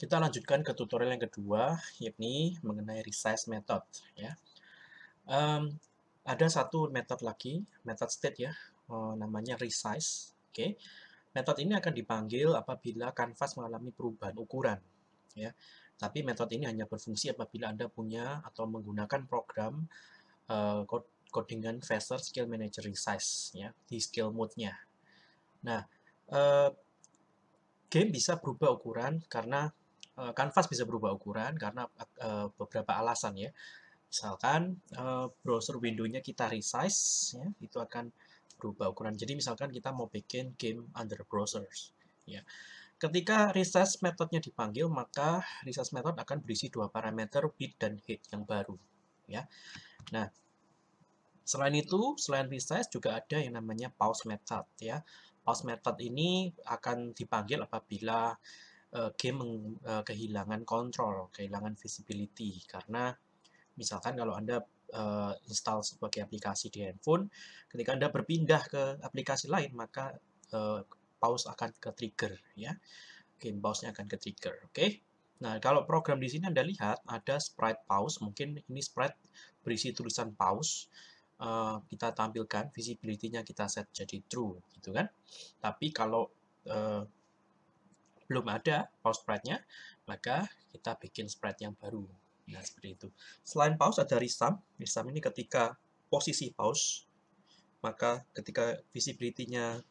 Kita lanjutkan ke tutorial yang kedua, yakni mengenai resize method. Ya. Um, ada satu method lagi, method state ya, eh, namanya resize. Oke, okay. Metode ini akan dipanggil apabila kanvas mengalami perubahan ukuran. Ya. Tapi method ini hanya berfungsi apabila Anda punya atau menggunakan program uh, codingan faster Scale Manager Resize ya, di scale mode-nya. Nah, uh, game bisa berubah ukuran karena Eh, kanvas bisa berubah ukuran karena eh, beberapa alasan ya. Misalkan eh, browser window-nya kita resize, ya, itu akan berubah ukuran. Jadi misalkan kita mau bikin game under browsers. Ya. Ketika resize metodenya dipanggil, maka resize method akan berisi dua parameter width dan height yang baru. Ya. Nah, selain itu, selain resize juga ada yang namanya pause method. Ya. Pause method ini akan dipanggil apabila uh, game uh, kehilangan kontrol, kehilangan visibility karena misalkan kalau Anda uh, install sebagai aplikasi di handphone, ketika Anda berpindah ke aplikasi lain maka uh, pause akan ke trigger ya. Game pause-nya akan ke trigger, oke? Okay? Nah, kalau program di sini Anda lihat ada sprite pause, mungkin ini sprite berisi tulisan pause. Uh, kita tampilkan visibility-nya kita set jadi true gitu kan. Tapi kalau uh, belum ada pause spreadnya, maka kita bikin spread yang baru. Nah, seperti itu. Selain pause ada resum. Resum ini ketika posisi pause, maka ketika visibility-nya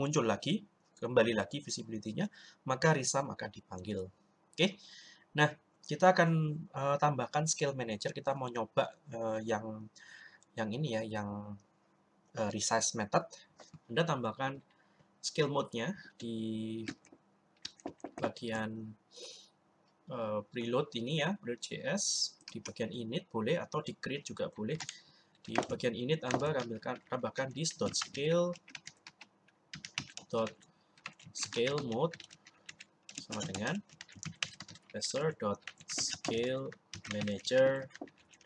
muncul lagi, kembali lagi visibility-nya, maka resum akan dipanggil. Oke. Okay? Nah, kita akan uh, tambahkan skill manager, kita mau nyoba uh, yang yang ini ya, yang uh, resize method. Anda tambahkan skill mode-nya di bagian uh, eh, preload ini ya, JS di bagian init boleh atau di create juga boleh. Di bagian init Anda tambahkan tambahkan scale dot scale mode sama dengan tester dot scale manager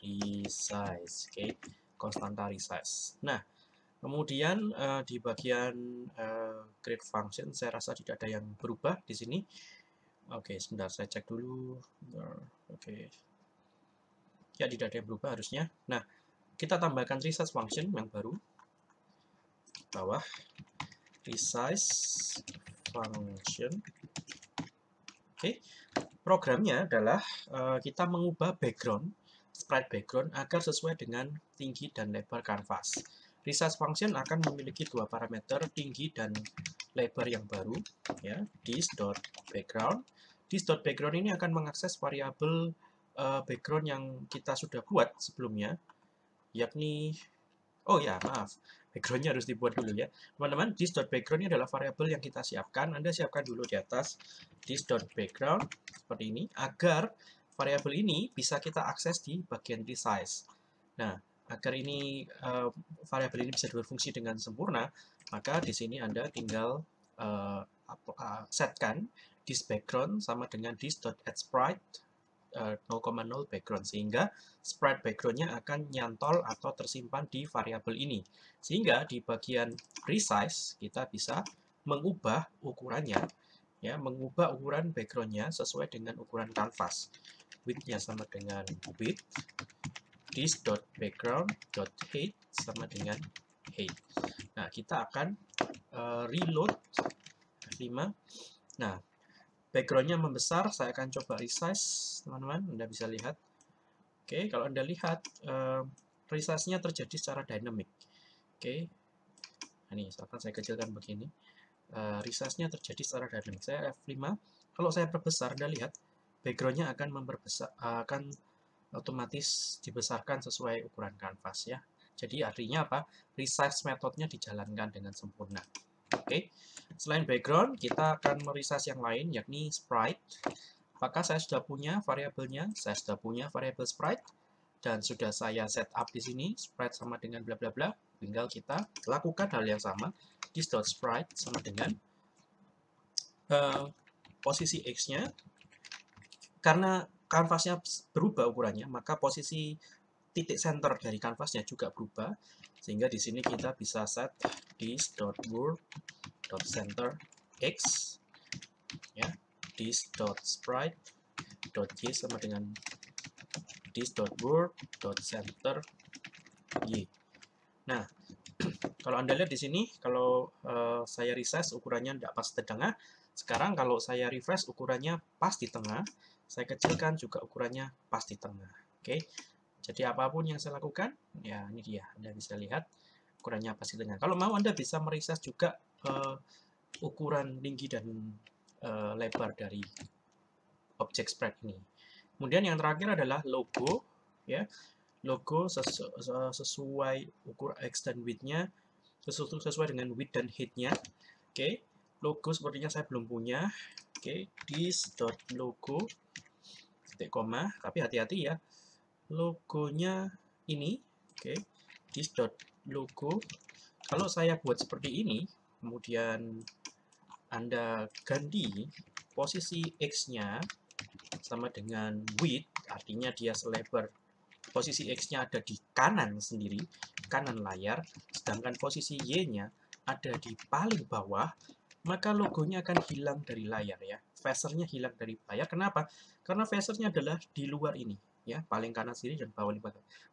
resize, oke, okay? konstanta resize. Nah, Kemudian uh, di bagian uh, eh, create function saya rasa tidak ada yang berubah di sini. Oke, okay, sebentar saya cek dulu. Oke. Okay. Ya, tidak ada yang berubah harusnya. Nah, kita tambahkan resize function yang baru. Bawah resize function. Oke. Okay. Programnya adalah uh, kita mengubah background sprite background agar sesuai dengan tinggi dan lebar kanvas. Resize function akan memiliki dua parameter tinggi dan lebar yang baru, ya, background this.background. background ini akan mengakses variabel uh, background yang kita sudah buat sebelumnya, yakni, oh ya, maaf, backgroundnya harus dibuat dulu ya. Teman-teman, background ini adalah variabel yang kita siapkan, Anda siapkan dulu di atas background seperti ini, agar variabel ini bisa kita akses di bagian resize. Nah, agar ini uh, variabel ini bisa berfungsi dengan sempurna, maka di sini Anda tinggal uh, uh, setkan this background sama dengan this.addSprite uh, 0,0 background sehingga sprite backgroundnya akan nyantol atau tersimpan di variabel ini sehingga di bagian resize kita bisa mengubah ukurannya ya mengubah ukuran backgroundnya sesuai dengan ukuran kanvas widthnya sama dengan width background height sama dengan height. Nah, kita akan uh, reload 5. Nah, backgroundnya membesar, saya akan coba resize, teman-teman. Anda bisa lihat. Oke, okay, kalau Anda lihat, uh, resize-nya terjadi secara dynamic. Oke, okay. nah, ini misalkan saya kecilkan begini. Uh, resize-nya terjadi secara dynamic. Saya F5. Kalau saya perbesar, Anda lihat, backgroundnya akan memperbesar, akan otomatis dibesarkan sesuai ukuran kanvas ya. Jadi artinya apa? Resize metodenya dijalankan dengan sempurna. Oke. Okay. Selain background, kita akan meresize yang lain yakni sprite. Apakah saya sudah punya variabelnya? Saya sudah punya variabel sprite dan sudah saya set up di sini sprite sama dengan bla bla bla. Tinggal kita lakukan hal yang sama sprite sama dengan uh, posisi x-nya karena kanvasnya berubah ukurannya, maka posisi titik center dari kanvasnya juga berubah. Sehingga di sini kita bisa set this.world.center x ya this.sprite.y sama dengan this.world.center y. Nah, kalau Anda lihat di sini, kalau uh, saya resize ukurannya tidak pas di tengah. Sekarang kalau saya refresh ukurannya pas di tengah, saya kecilkan juga ukurannya pas di tengah. Oke. Okay? Jadi apapun yang saya lakukan, ya ini dia, Anda bisa lihat ukurannya pas di tengah. Kalau mau Anda bisa meresize juga uh, ukuran tinggi dan uh, lebar dari objek spread ini. Kemudian yang terakhir adalah logo ya. Logo sesu sesuai ukur extend width-nya sesuatu sesuai dengan width dan height-nya. oke okay. logo sepertinya saya belum punya oke okay. logo titik koma tapi hati-hati ya logonya ini oke okay. logo kalau saya buat seperti ini kemudian anda ganti posisi X-nya sama dengan width, artinya dia selebar. Posisi X-nya ada di kanan sendiri, kanan layar, sedangkan posisi Y-nya ada di paling bawah, maka logonya akan hilang dari layar ya. Fasernya hilang dari layar. Kenapa? Karena fasernya adalah di luar ini ya, paling kanan sendiri dan bawah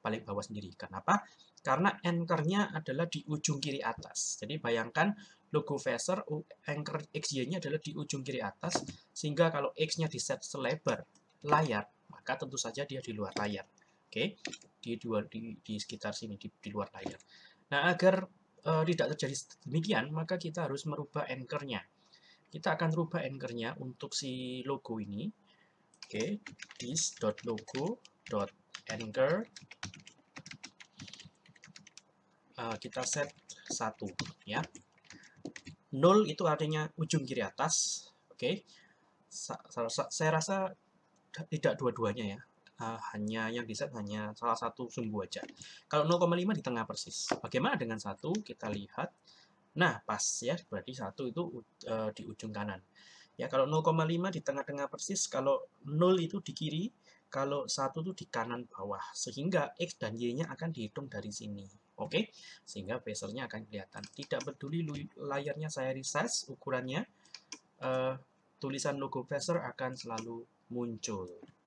paling bawah sendiri. Kenapa? Karena anchor-nya adalah di ujung kiri atas. Jadi bayangkan logo facer anchor XY-nya adalah di ujung kiri atas sehingga kalau X-nya di set selebar layar, maka tentu saja dia di luar layar. Oke, di di, di sekitar sini di, di luar layar. Nah, agar uh, tidak terjadi demikian, maka kita harus merubah anchor-nya. Kita akan merubah anchor-nya untuk si logo ini. Oke, this.logo.anchor uh, eh, kita set satu ya. 0 itu artinya ujung kiri atas. Oke. Okay. saya rasa tidak dua-duanya ya hanya yang di set hanya salah satu sumbu aja. Kalau 0,5 di tengah persis. Bagaimana dengan satu? Kita lihat. Nah, pas ya, berarti satu itu uh, di ujung kanan. Ya, kalau 0,5 di tengah-tengah persis, kalau 0 itu di kiri, kalau satu itu di kanan bawah. Sehingga X dan Y-nya akan dihitung dari sini. Oke, okay? sehingga besernya akan kelihatan. Tidak peduli layarnya saya resize, ukurannya, uh, tulisan logo pressure akan selalu muncul.